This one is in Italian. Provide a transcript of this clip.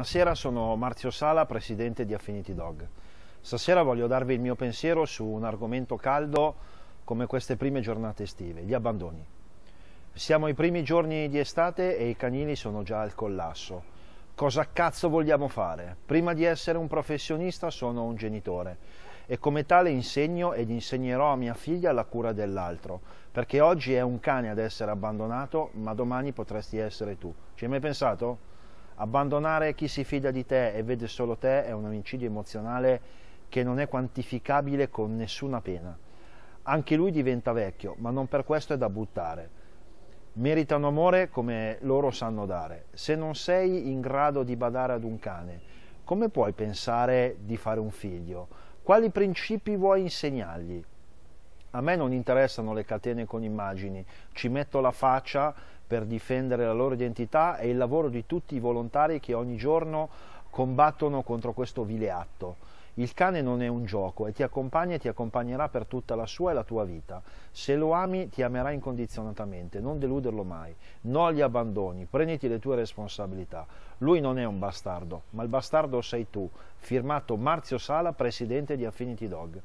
Buonasera, sono Marzio Sala, presidente di Affinity Dog. Stasera voglio darvi il mio pensiero su un argomento caldo come queste prime giornate estive, gli abbandoni. Siamo ai primi giorni di estate e i canini sono già al collasso. Cosa cazzo vogliamo fare? Prima di essere un professionista sono un genitore e come tale insegno ed insegnerò a mia figlia la cura dell'altro, perché oggi è un cane ad essere abbandonato, ma domani potresti essere tu. Ci hai mai pensato? Abbandonare chi si fida di te e vede solo te è un omicidio emozionale che non è quantificabile con nessuna pena. Anche lui diventa vecchio, ma non per questo è da buttare. Meritano amore come loro sanno dare. Se non sei in grado di badare ad un cane, come puoi pensare di fare un figlio? Quali principi vuoi insegnargli? a me non interessano le catene con immagini, ci metto la faccia per difendere la loro identità e il lavoro di tutti i volontari che ogni giorno combattono contro questo vile atto. Il cane non è un gioco e ti accompagna e ti accompagnerà per tutta la sua e la tua vita. Se lo ami, ti amerà incondizionatamente, non deluderlo mai. Non gli abbandoni, prenditi le tue responsabilità. Lui non è un bastardo, ma il bastardo sei tu. Firmato Marzio Sala, presidente di Affinity Dog.